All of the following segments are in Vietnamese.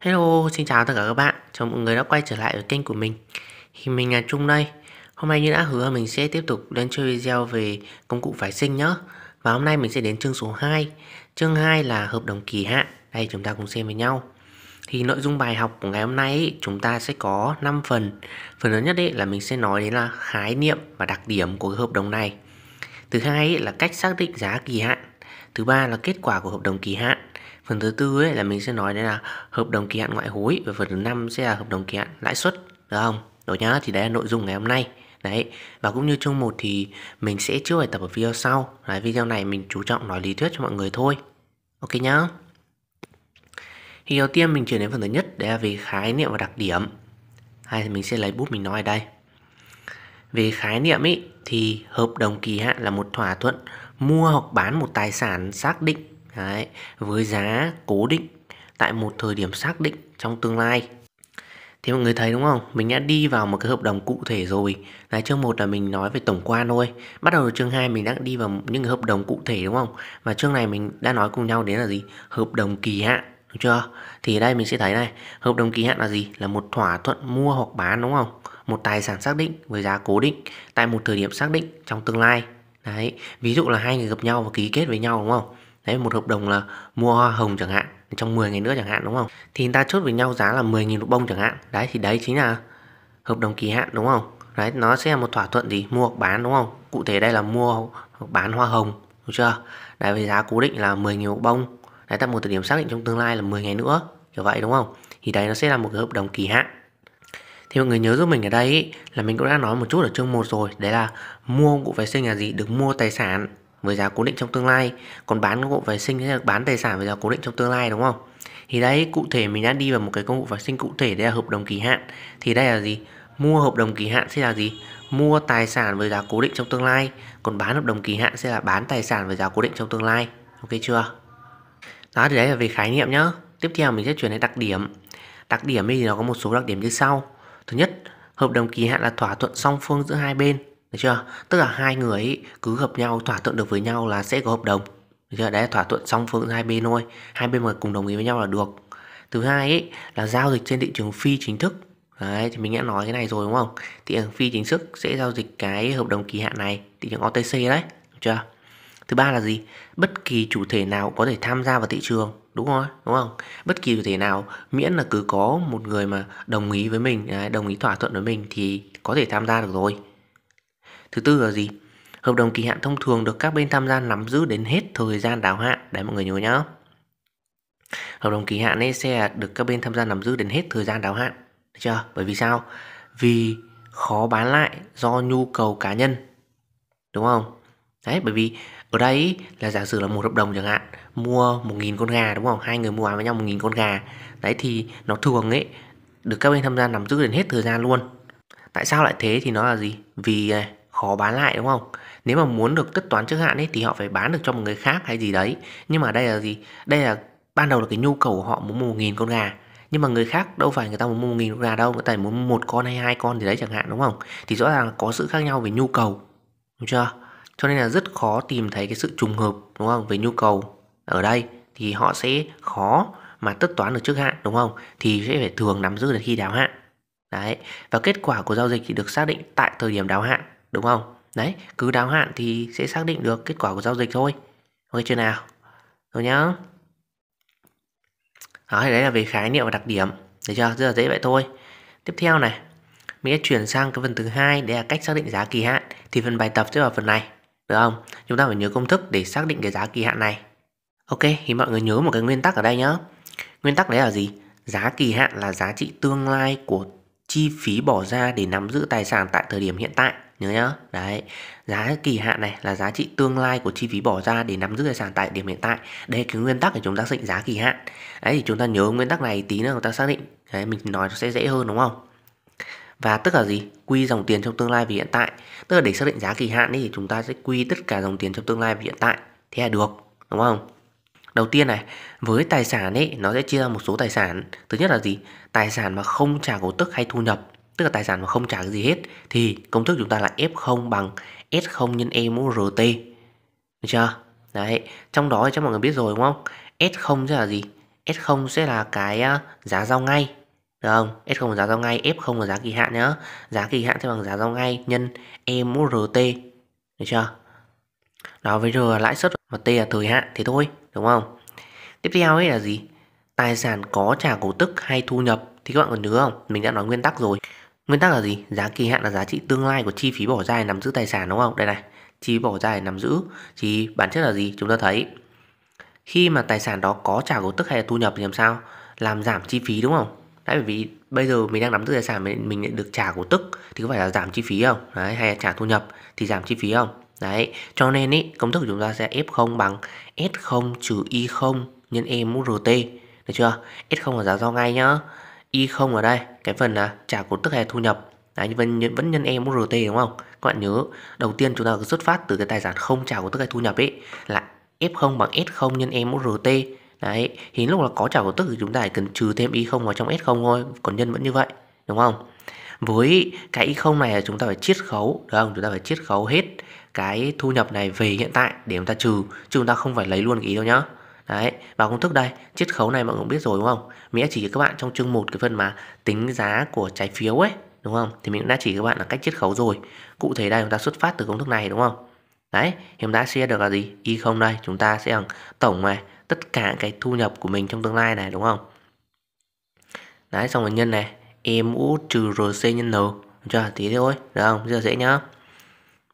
Hello, xin chào tất cả các bạn, chào mọi người đã quay trở lại ở kênh của mình Thì mình là Trung đây Hôm nay như đã hứa mình sẽ tiếp tục đến chơi video về công cụ phái sinh nhé Và hôm nay mình sẽ đến chương số 2 Chương 2 là hợp đồng kỳ hạn Đây chúng ta cùng xem với nhau Thì nội dung bài học của ngày hôm nay ý, chúng ta sẽ có 5 phần Phần lớn nhất ý, là mình sẽ nói đến là khái niệm và đặc điểm của hợp đồng này Thứ hai ý, là cách xác định giá kỳ hạn Thứ ba là kết quả của hợp đồng kỳ hạn Phần thứ tư ấy là mình sẽ nói đây là hợp đồng kỳ hạn ngoại hối và phần thứ năm sẽ là hợp đồng kỳ hạn lãi suất, được không? Đó nhá, thì đấy là nội dung ngày hôm nay. Đấy, và cũng như chương 1 thì mình sẽ chưa bài tập ở video sau. Đấy, video này mình chú trọng nói lý thuyết cho mọi người thôi. Ok nhá. Thì đầu tiên mình chuyển đến phần thứ nhất, đấy là về khái niệm và đặc điểm. Hay thì mình sẽ lấy bút mình nói ở đây. Về khái niệm ý, thì hợp đồng kỳ hạn là một thỏa thuận mua hoặc bán một tài sản xác định Đấy, với giá cố định tại một thời điểm xác định trong tương lai Thế mọi người thấy đúng không? Mình đã đi vào một cái hợp đồng cụ thể rồi Đấy, chương 1 là mình nói về tổng quan thôi Bắt đầu từ chương 2 mình đã đi vào những hợp đồng cụ thể đúng không? Và chương này mình đã nói cùng nhau đến là gì? Hợp đồng kỳ hạn Đúng chưa? Thì ở đây mình sẽ thấy này Hợp đồng kỳ hạn là gì? Là một thỏa thuận mua hoặc bán đúng không? Một tài sản xác định với giá cố định Tại một thời điểm xác định trong tương lai Đấy, ví dụ là hai người gặp nhau và ký kết với nhau đúng không? đấy một hợp đồng là mua hoa hồng chẳng hạn trong 10 ngày nữa chẳng hạn đúng không thì người ta chốt với nhau giá là 10.000 một bông chẳng hạn đấy thì đấy chính là hợp đồng kỳ hạn đúng không đấy nó sẽ là một thỏa thuận gì mua hoặc bán đúng không cụ thể đây là mua hoặc bán hoa hồng đúng chưa đấy với giá cố định là 10.000 một bông đấy tại một thời điểm xác định trong tương lai là 10 ngày nữa kiểu vậy đúng không thì đấy nó sẽ là một cái hợp đồng kỳ hạn thì mọi người nhớ giúp mình ở đây ý, là mình cũng đã nói một chút ở chương 1 rồi đấy là mua cổ phái sinh là gì được mua tài sản với giá cố định trong tương lai còn bán công cụ phái sinh sẽ được bán tài sản với giá cố định trong tương lai đúng không thì đấy cụ thể mình đã đi vào một cái công cụ phái sinh cụ thể đây là hợp đồng kỳ hạn thì đây là gì mua hợp đồng kỳ hạn sẽ là gì mua tài sản với giá cố định trong tương lai còn bán hợp đồng kỳ hạn sẽ là bán tài sản với giá cố định trong tương lai ok chưa đó thì đấy là về khái niệm nhá tiếp theo mình sẽ chuyển đến đặc điểm đặc điểm thì nó có một số đặc điểm như sau thứ nhất hợp đồng kỳ hạn là thỏa thuận song phương giữa hai bên được chưa tức là hai người ấy cứ hợp nhau thỏa thuận được với nhau là sẽ có hợp đồng được chưa đấy là thỏa thuận song phương hai bên thôi hai bên mà cùng đồng ý với nhau là được thứ hai ấy là giao dịch trên thị trường phi chính thức đấy thì mình đã nói cái này rồi đúng không thị trường phi chính thức sẽ giao dịch cái hợp đồng kỳ hạn này thị trường OTC đấy được chưa thứ ba là gì bất kỳ chủ thể nào có thể tham gia vào thị trường đúng rồi đúng không bất kỳ chủ thể nào miễn là cứ có một người mà đồng ý với mình đồng ý thỏa thuận với mình thì có thể tham gia được rồi Thứ tư là gì? Hợp đồng kỳ hạn thông thường được các bên tham gia nắm giữ đến hết thời gian đáo hạn. Đấy mọi người nhớ nhá. Hợp đồng kỳ hạn ấy sẽ được các bên tham gia nắm giữ đến hết thời gian đáo hạn. Được chưa? Bởi vì sao? Vì khó bán lại do nhu cầu cá nhân. Đúng không? Đấy, bởi vì ở đây là giả sử là một hợp đồng chẳng hạn, mua 1.000 con gà đúng không? Hai người mua bán với nhau 1.000 con gà. Đấy thì nó thường ấy được các bên tham gia nắm giữ đến hết thời gian luôn. Tại sao lại thế thì nó là gì? Vì à, khó bán lại đúng không? Nếu mà muốn được tất toán trước hạn ấy thì họ phải bán được cho một người khác hay gì đấy. Nhưng mà đây là gì? Đây là ban đầu là cái nhu cầu của họ muốn mua nghìn con gà nhưng mà người khác đâu phải người ta muốn mua nghìn con gà đâu người ta muốn một con hay hai con thì đấy chẳng hạn đúng không thì rõ ràng là có sự khác nhau về nhu cầu đúng chưa cho nên là rất khó tìm thấy cái sự trùng hợp đúng không về nhu cầu ở đây thì họ sẽ khó mà tất toán được trước hạn đúng không thì sẽ phải thường nắm giữ được khi đáo hạn đấy và kết quả của giao dịch thì được xác định tại thời điểm đáo hạn đúng không? Đấy, cứ đáo hạn thì sẽ xác định được kết quả của giao dịch thôi. Ok chưa nào? Rồi nhá. Đó, thì đấy là về khái niệm và đặc điểm. Được chưa? Rất là dễ vậy thôi. Tiếp theo này, mình sẽ chuyển sang cái phần thứ hai đấy là cách xác định giá kỳ hạn. Thì phần bài tập sẽ vào phần này, được không? Chúng ta phải nhớ công thức để xác định cái giá kỳ hạn này. Ok, thì mọi người nhớ một cái nguyên tắc ở đây nhá. Nguyên tắc đấy là gì? Giá kỳ hạn là giá trị tương lai của chi phí bỏ ra để nắm giữ tài sản tại thời điểm hiện tại nhớ nhá đấy giá kỳ hạn này là giá trị tương lai của chi phí bỏ ra để nắm giữ tài sản tại điểm hiện tại đây cái nguyên tắc để chúng ta xác định giá kỳ hạn đấy thì chúng ta nhớ nguyên tắc này tí nữa chúng ta xác định đấy mình nói nó sẽ dễ hơn đúng không và tất cả gì quy dòng tiền trong tương lai vì hiện tại tức là để xác định giá kỳ hạn ấy, thì chúng ta sẽ quy tất cả dòng tiền trong tương lai vì hiện tại thế là được đúng không đầu tiên này với tài sản ấy nó sẽ chia ra một số tài sản thứ nhất là gì tài sản mà không trả cổ tức hay thu nhập tức là tài sản mà không trả cái gì hết thì công thức chúng ta là F0 bằng S0 nhân E mũ RT. Được chưa? Đấy, trong đó thì chắc mọi người biết rồi đúng không? S0 sẽ là gì? S0 sẽ là cái à, giá giao ngay. Được không? S0 là giá giao ngay, F0 là giá kỳ hạn nhá. Giá kỳ hạn sẽ bằng giá giao ngay nhân E mũ RT. Được chưa? Đó với R là lãi suất và T là thời hạn thì thôi, đúng không? Tiếp theo ấy là gì? Tài sản có trả cổ tức hay thu nhập thì các bạn còn nhớ không? Mình đã nói nguyên tắc rồi. Nguyên tắc là gì? Giá kỳ hạn là giá trị tương lai của chi phí bỏ ra để nắm giữ tài sản đúng không? Đây này, chi phí bỏ ra để nắm giữ thì bản chất là gì? Chúng ta thấy khi mà tài sản đó có trả cổ tức hay là thu nhập thì làm sao? Làm giảm chi phí đúng không? Đấy bởi vì bây giờ mình đang nắm giữ tài sản mình, mình lại được trả cổ tức thì có phải là giảm chi phí không? Đấy, hay là trả thu nhập thì giảm chi phí không? Đấy, cho nên ý, công thức của chúng ta sẽ F0 bằng S0 trừ Y0 nhân E mũ RT. Được chưa? S0 là giá do ngay nhá y không ở đây cái phần là trả cổ tức hay thu nhập Đấy, vẫn, vẫn nhân em RT đúng không? Các bạn nhớ đầu tiên chúng ta xuất phát từ cái tài sản không trả cổ tức hay thu nhập ấy là F0 bằng S0 nhân em RT Đấy, thì lúc là có trả cổ tức thì chúng ta chỉ cần trừ thêm y không vào trong S0 thôi Còn nhân vẫn như vậy, đúng không? Với cái y không này là chúng ta phải chiết khấu, được không? Chúng ta phải chiết khấu hết cái thu nhập này về hiện tại để chúng ta trừ Chứ chúng ta không phải lấy luôn cái ý đâu nhá Đấy, và công thức đây, chiết khấu này mọi người cũng biết rồi đúng không? Mình đã chỉ các bạn trong chương 1 cái phần mà tính giá của trái phiếu ấy, đúng không? Thì mình đã chỉ các bạn là cách chiết khấu rồi. Cụ thể đây chúng ta xuất phát từ công thức này đúng không? Đấy, chúng đã sẽ được là gì? Y0 đây, chúng ta sẽ tổng này tất cả cái thu nhập của mình trong tương lai này đúng không? Đấy, xong rồi nhân này, E mũ trừ RC nhân N. Cho tí thôi, được không? giờ dễ nhá.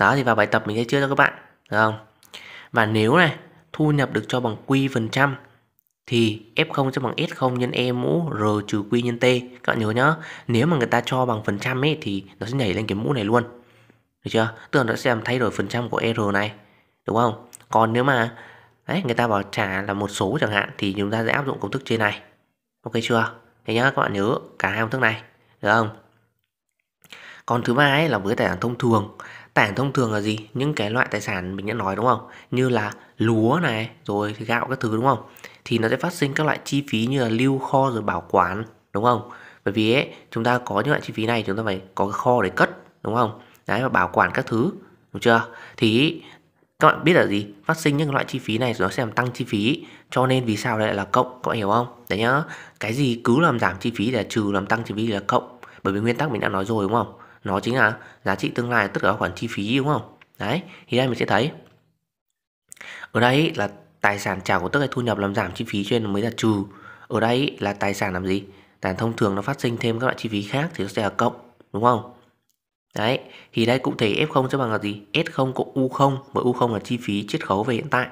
Đó thì vào bài tập mình sẽ chưa cho các bạn, được không? Và nếu này thu nhập được cho bằng Q phần trăm thì F0 cho bằng S0 nhân E mũ R trừ Q nhân T. Các bạn nhớ nhá, nếu mà người ta cho bằng phần trăm ấy thì nó sẽ nhảy lên cái mũ này luôn. Được chưa? Tức là nó sẽ làm thay đổi phần trăm của R này. Đúng không? Còn nếu mà đấy, người ta bảo trả là một số chẳng hạn thì chúng ta sẽ áp dụng công thức trên này. Ok chưa? Thế nhá, các bạn nhớ cả hai công thức này. Được không? Còn thứ ba ấy là với tài sản thông thường tài sản thông thường là gì những cái loại tài sản mình đã nói đúng không như là lúa này rồi gạo các thứ đúng không thì nó sẽ phát sinh các loại chi phí như là lưu kho rồi bảo quản đúng không bởi vì ấy, chúng ta có những loại chi phí này chúng ta phải có cái kho để cất đúng không đấy và bảo quản các thứ đúng chưa thì các bạn biết là gì phát sinh những loại chi phí này nó sẽ làm tăng chi phí cho nên vì sao lại là cộng các bạn hiểu không đấy nhá cái gì cứ làm giảm chi phí là trừ làm tăng chi phí là cộng bởi vì nguyên tắc mình đã nói rồi đúng không nó chính là giá trị tương lai tất cả khoản chi phí đúng không đấy thì đây mình sẽ thấy ở đây là tài sản trả của tất cả thu nhập làm giảm chi phí cho nên mới là trừ ở đây là tài sản làm gì tài thông thường nó phát sinh thêm các loại chi phí khác thì nó sẽ là cộng đúng không đấy thì đây cụ thể f0 sẽ bằng là gì s0 cộng u0 bởi u0 là chi phí chiết khấu về hiện tại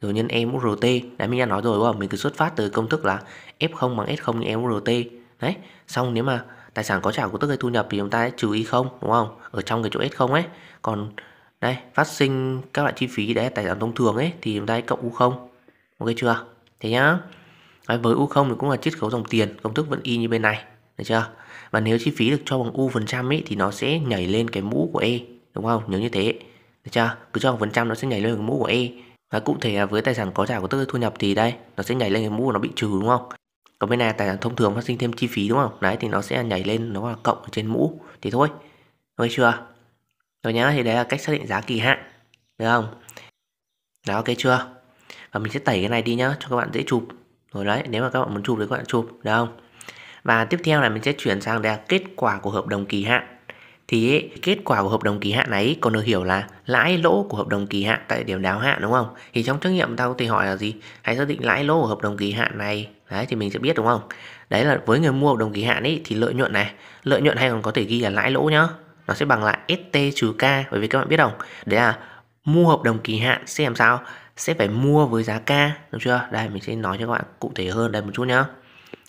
rồi nhân e mũ rt đấy mình đã nói rồi đúng không mình cứ xuất phát từ công thức là f0 bằng s0 nhân e mũ rt đấy xong nếu mà tài sản có trả của tức gây thu nhập thì chúng ta sẽ trừ y không đúng không ở trong cái chỗ s không ấy còn đây phát sinh các loại chi phí đấy tài sản thông thường ấy thì chúng ta cộng u không ok chưa thế nhá đấy, với u không thì cũng là chiết khấu dòng tiền công thức vẫn y như bên này được chưa và nếu chi phí được cho bằng u phần trăm ấy thì nó sẽ nhảy lên cái mũ của e đúng không nhớ như thế được chưa cứ cho bằng phần trăm nó sẽ nhảy lên cái mũ của e và cụ thể là với tài sản có trả của tức thu nhập thì đây nó sẽ nhảy lên cái mũ của nó bị trừ đúng không còn bên này tài sản thông thường phát sinh thêm chi phí đúng không đấy thì nó sẽ nhảy lên nó là cộng ở trên mũ thì thôi ok chưa rồi nhá thì đấy là cách xác định giá kỳ hạn được không đó ok chưa và mình sẽ tẩy cái này đi nhá cho các bạn dễ chụp rồi đấy nếu mà các bạn muốn chụp thì các bạn chụp được không và tiếp theo là mình sẽ chuyển sang đây là kết quả của hợp đồng kỳ hạn thì ấy, kết quả của hợp đồng kỳ hạn này còn được hiểu là lãi lỗ của hợp đồng kỳ hạn tại điểm đáo hạn đúng không? Thì trong trắc nghiệm tao thì hỏi là gì? Hãy xác định lãi lỗ của hợp đồng kỳ hạn này Đấy thì mình sẽ biết đúng không? Đấy là với người mua hợp đồng kỳ hạn ấy thì lợi nhuận này, lợi nhuận hay còn có thể ghi là lãi lỗ nhá. Nó sẽ bằng là ST trừ K bởi vì các bạn biết không? Đấy là mua hợp đồng kỳ hạn sẽ làm sao? Sẽ phải mua với giá K, đúng chưa? Đây mình sẽ nói cho các bạn cụ thể hơn đây một chút nhá.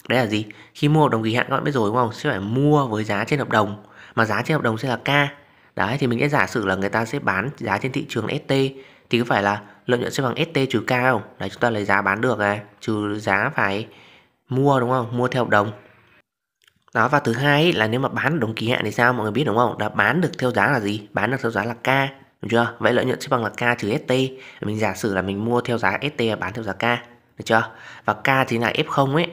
Đấy là gì? Khi mua hợp đồng kỳ hạn các bạn biết rồi đúng không? Sẽ phải mua với giá trên hợp đồng mà giá trên hợp đồng sẽ là K. Đấy thì mình sẽ giả sử là người ta sẽ bán giá trên thị trường ST thì có phải là lợi nhuận sẽ bằng ST trừ K không? Đấy chúng ta lấy giá bán được này, trừ giá phải mua đúng không? Mua theo hợp đồng. Đó và thứ hai là nếu mà bán đồng kỳ hạn thì sao? Mọi người biết đúng không? Đã bán được theo giá là gì? Bán được theo giá là K, được chưa? Vậy lợi nhuận sẽ bằng là K trừ ST. Mình giả sử là mình mua theo giá ST và bán theo giá K, được chưa? Và K thì là F0 ấy.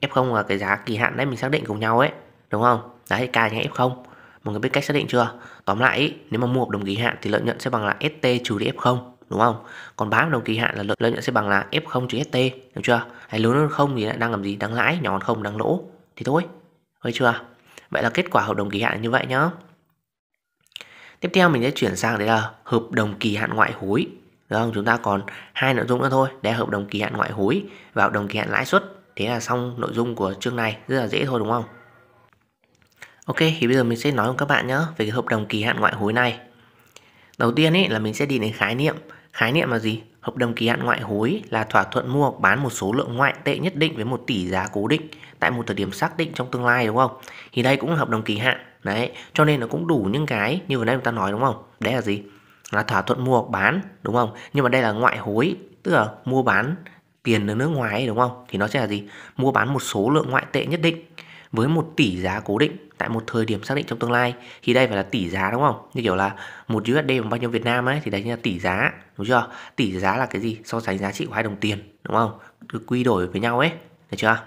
F0 là cái giá kỳ hạn đấy mình xác định cùng nhau ấy, đúng không? Đấy K chính F0 mọi người biết cách xác định chưa tóm lại ý, nếu mà mua hợp đồng kỳ hạn thì lợi nhuận sẽ bằng là st trừ đi f0 đúng không còn bán hợp đồng kỳ hạn là lợi nhuận sẽ bằng là f0 trừ st hiểu chưa hay lớn hơn không thì đang làm gì đang lãi nhỏ hơn không đang lỗ thì thôi Hiểu chưa vậy là kết quả hợp đồng kỳ hạn là như vậy nhá tiếp theo mình sẽ chuyển sang đấy là hợp đồng kỳ hạn ngoại hối được không chúng ta còn hai nội dung nữa thôi để hợp đồng kỳ hạn ngoại hối và hợp đồng kỳ hạn lãi suất thế là xong nội dung của chương này rất là dễ thôi đúng không Ok thì bây giờ mình sẽ nói với các bạn nhé về cái hợp đồng kỳ hạn ngoại hối này. Đầu tiên ấy là mình sẽ đi đến khái niệm Khái niệm là gì? Hợp đồng kỳ hạn ngoại hối là thỏa thuận mua hoặc bán một số lượng ngoại tệ nhất định với một tỷ giá cố định tại một thời điểm xác định trong tương lai đúng không? Thì đây cũng là hợp đồng kỳ hạn. Đấy, cho nên nó cũng đủ những cái như vừa nãy chúng ta nói đúng không? Đấy là gì? Là thỏa thuận mua hoặc bán đúng không? Nhưng mà đây là ngoại hối, tức là mua bán tiền ở nước ngoài ấy, đúng không? Thì nó sẽ là gì? Mua bán một số lượng ngoại tệ nhất định với một tỷ giá cố định tại một thời điểm xác định trong tương lai thì đây phải là tỷ giá đúng không như kiểu là một USD bằng bao nhiêu Việt Nam ấy thì đấy là tỷ giá đúng chưa tỷ giá là cái gì so sánh giá trị của hai đồng tiền đúng không được quy đổi với nhau ấy được chưa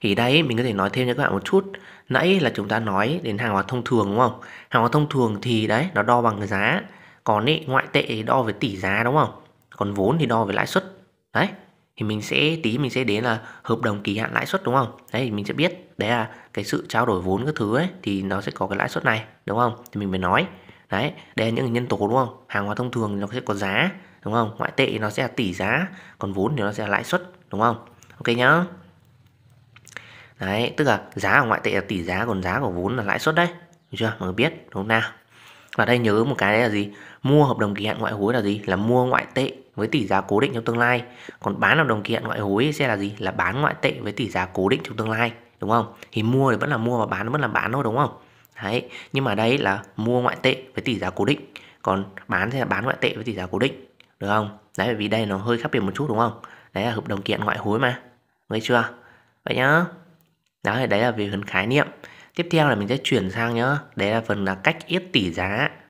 thì đây mình có thể nói thêm cho các bạn một chút nãy là chúng ta nói đến hàng hóa thông thường đúng không hàng hóa thông thường thì đấy nó đo bằng giá còn ý, ngoại tệ thì đo với tỷ giá đúng không còn vốn thì đo với lãi suất đấy thì mình sẽ tí mình sẽ đến là hợp đồng kỳ hạn lãi suất đúng không đấy thì mình sẽ biết đấy là cái sự trao đổi vốn các thứ ấy thì nó sẽ có cái lãi suất này đúng không thì mình mới nói đấy đây là những nhân tố đúng không hàng hóa thông thường nó sẽ có giá đúng không ngoại tệ nó sẽ là tỷ giá còn vốn thì nó sẽ là lãi suất đúng không ok nhá đấy tức là giá của ngoại tệ là tỷ giá còn giá của vốn là lãi suất đấy được chưa mọi người biết đúng không nào và đây nhớ một cái đấy là gì mua hợp đồng kỳ hạn ngoại hối là gì là mua ngoại tệ với tỷ giá cố định trong tương lai còn bán hợp đồng kiện ngoại hối sẽ là gì là bán ngoại tệ với tỷ giá cố định trong tương lai đúng không thì mua thì vẫn là mua và bán vẫn là bán thôi đúng không đấy nhưng mà đây là mua ngoại tệ với tỷ giá cố định còn bán thì là bán ngoại tệ với tỷ giá cố định được không đấy vì đây nó hơi khác biệt một chút đúng không đấy là hợp đồng kiện ngoại hối mà nghe chưa vậy nhá thì đấy là về phần khái niệm tiếp theo là mình sẽ chuyển sang nhá đấy là phần là cách yết tỷ giá